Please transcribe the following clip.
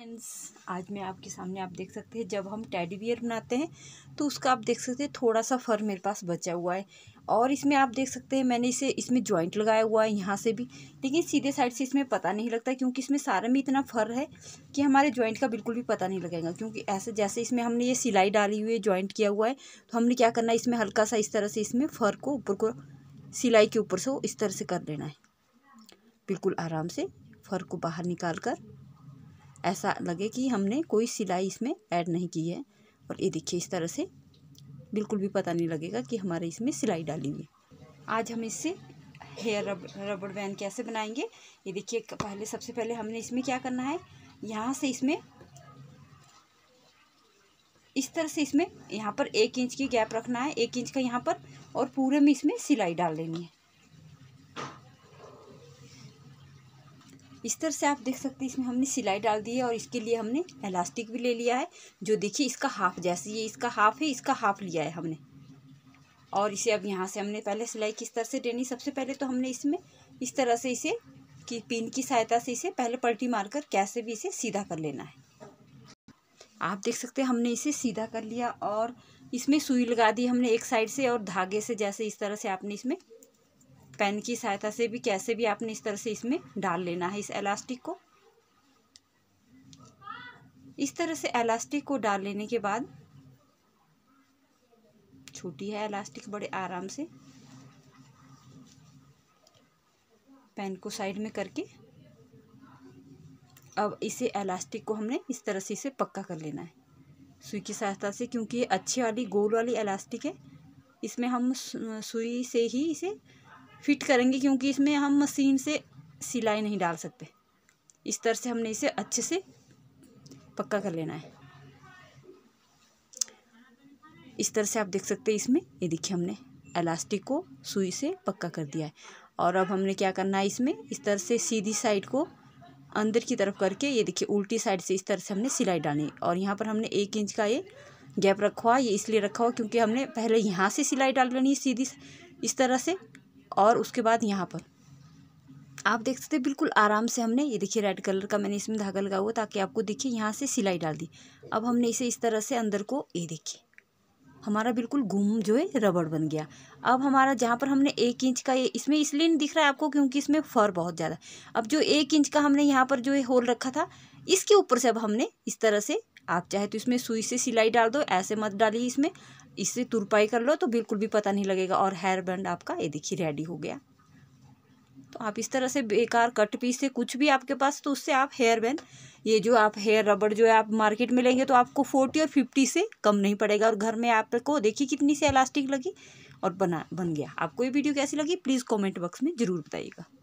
friends आज मैं आपके सामने आप देख सकते हैं जब हम टेडी बियर बनाते हैं तो उसका आप देख सकते हैं थोड़ा सा फर मेरे पास बचा हुआ है और इसमें आप देख सकते हैं मैंने इसे इसमें जॉइंट लगाया हुआ है यहाँ से भी लेकिन सीधे साइड से इसमें पता नहीं लगता क्योंकि इसमें सारे में इतना फर है कि हमारे जॉइंट का बिल्कुल भी पता नहीं लगेगा क्योंकि ऐसे जैसे इसमें हमने ये सिलाई डाली हुई है जॉइंट किया हुआ है तो हमने क्या करना है इसमें हल्का सा इस तरह से इसमें फर को ऊपर को सिलाई के ऊपर से इस तरह से कर लेना है बिल्कुल आराम से फर को बाहर निकाल कर ऐसा लगे कि हमने कोई सिलाई इसमें ऐड नहीं की है और ये देखिए इस तरह से बिल्कुल भी पता नहीं लगेगा कि हमारे इसमें सिलाई डाली हुई आज हम इससे हेयर रब, रबड़ बैंड कैसे बनाएंगे ये देखिए पहले सबसे पहले हमने इसमें क्या करना है यहाँ से इसमें इस तरह से इसमें यहाँ पर एक इंच की गैप रखना है एक इंच का यहाँ पर और पूरे में इसमें सिलाई डाल देनी है इस तरह से आप देख सकते हैं इसमें हमने सिलाई डाल दी है और इसके लिए हमने इलास्टिक भी ले लिया है जो देखिए इसका हाफ जैसे ये इसका हाफ है इसका हाफ लिया है हमने और इसे अब यहाँ से हमने पहले सिलाई किस तरह से देनी सबसे पहले तो हमने इसमें इस तरह से इसे कि पिन की सहायता से इसे पहले पलटी मारकर कैसे भी इसे सीधा कर लेना है आप देख सकते हैं हमने इसे सीधा कर लिया और इसमें सुई लगा दी हमने एक साइड से और धागे से जैसे इस तरह से आपने इसमें पेन की सहायता से भी कैसे भी आपने इस तरह से इसमें डाल लेना है इस एलास्टिक को इस तरह से एलास्टिक को डाल लेने के बाद छोटी है एलास्टिक बड़े आराम से पेन को साइड में करके अब इसे एलास्टिक को हमने इस तरह से इसे पक्का कर लेना है सुई की सहायता से क्योंकि ये अच्छी वाली गोल वाली एलास्टिक है इसमें हम सुई से ही इसे फिट करेंगे क्योंकि इसमें हम मशीन से सिलाई नहीं डाल सकते इस तरह से हमने इसे अच्छे से पक्का कर लेना है इस तरह से आप देख सकते हैं इसमें ये देखिए हमने एलास्टिक को सुई से पक्का कर दिया है और अब हमने क्या करना है इसमें इस तरह से सीधी साइड को अंदर की तरफ करके ये देखिए उल्टी साइड से इस तरह से हमने सिलाई डालनी और यहाँ पर हमने एक इंच का ये गैप रखा हुआ ये इसलिए रखा हुआ क्योंकि हमने पहले यहाँ से सिलाई डाल लेनी है सीधी इस तरह से और उसके बाद यहाँ पर आप देख सकते बिल्कुल आराम से हमने ये देखिए रेड कलर का मैंने इसमें धागा लगा हुआ ताकि आपको देखिए यहाँ से सिलाई डाल दी अब हमने इसे इस तरह से अंदर को ये देखिए हमारा बिल्कुल घूम जो है रबड़ बन गया अब हमारा जहाँ पर हमने एक इंच का ये इसमें इसलिए नहीं दिख रहा है आपको क्योंकि इसमें फर बहुत ज़्यादा अब जो एक इंच का हमने यहाँ पर जो है होल रखा था इसके ऊपर से अब हमने इस तरह से आप चाहे तो इसमें सुई से सिलाई डाल दो ऐसे मत डालिए इसमें इससे तुरपाई कर लो तो बिल्कुल भी पता नहीं लगेगा और हेयर बैंड आपका ये देखिए रेडी हो गया तो आप इस तरह से बेकार कट पीस से कुछ भी आपके पास तो उससे आप हेयर बैंड ये जो आप हेयर रबड़ जो है आप मार्केट में लेंगे तो आपको फोर्टी और फिफ्टी से कम नहीं पड़ेगा और घर में आपको देखिए कितनी सी इलास्टिक लगी और बना बन गया आपको ये वीडियो कैसी लगी प्लीज़ कॉमेंट बॉक्स में ज़रूर बताइएगा